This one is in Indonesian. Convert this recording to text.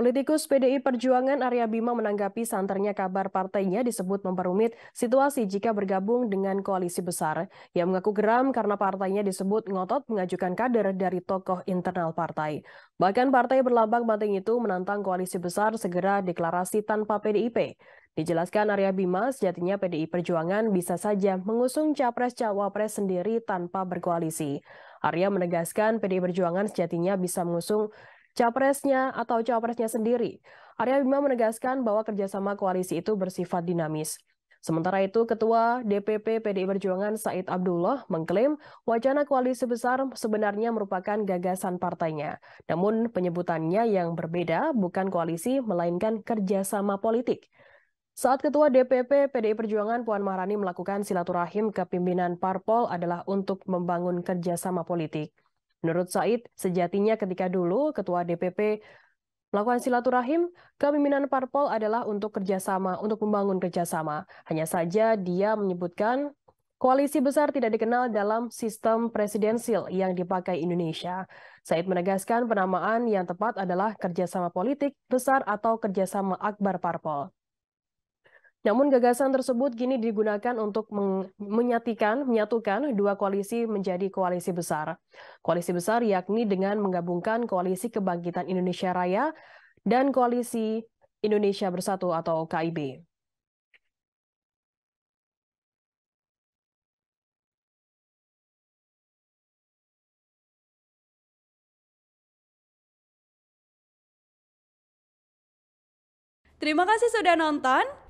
Politikus PDI Perjuangan Arya Bima menanggapi santernya kabar partainya disebut memperumit situasi jika bergabung dengan koalisi besar. Ia mengaku geram karena partainya disebut ngotot mengajukan kader dari tokoh internal partai. Bahkan partai berlambang banting itu menantang koalisi besar segera deklarasi tanpa PDIP. Dijelaskan Arya Bima, sejatinya PDI Perjuangan bisa saja mengusung capres-cawapres sendiri tanpa berkoalisi. Arya menegaskan PDI Perjuangan sejatinya bisa mengusung capresnya atau cawapresnya sendiri. Arya Bima menegaskan bahwa kerjasama koalisi itu bersifat dinamis. Sementara itu, Ketua DPP PDI Perjuangan Said Abdullah mengklaim wacana koalisi besar sebenarnya merupakan gagasan partainya. Namun penyebutannya yang berbeda bukan koalisi, melainkan kerjasama politik. Saat Ketua DPP PDI Perjuangan Puan Maharani melakukan silaturahim ke pimpinan parpol adalah untuk membangun kerjasama politik. Menurut Said, sejatinya ketika dulu Ketua DPP Melakukan silaturahim, kepemimpinan parpol adalah untuk kerjasama, untuk membangun kerjasama. Hanya saja dia menyebutkan koalisi besar tidak dikenal dalam sistem presidensil yang dipakai Indonesia. Said menegaskan penamaan yang tepat adalah kerjasama politik besar atau kerjasama akbar parpol. Namun gagasan tersebut kini digunakan untuk menyatikan, menyatukan dua koalisi menjadi koalisi besar. Koalisi besar yakni dengan menggabungkan koalisi Kebangkitan Indonesia Raya dan koalisi Indonesia Bersatu atau KIB. Terima kasih sudah nonton.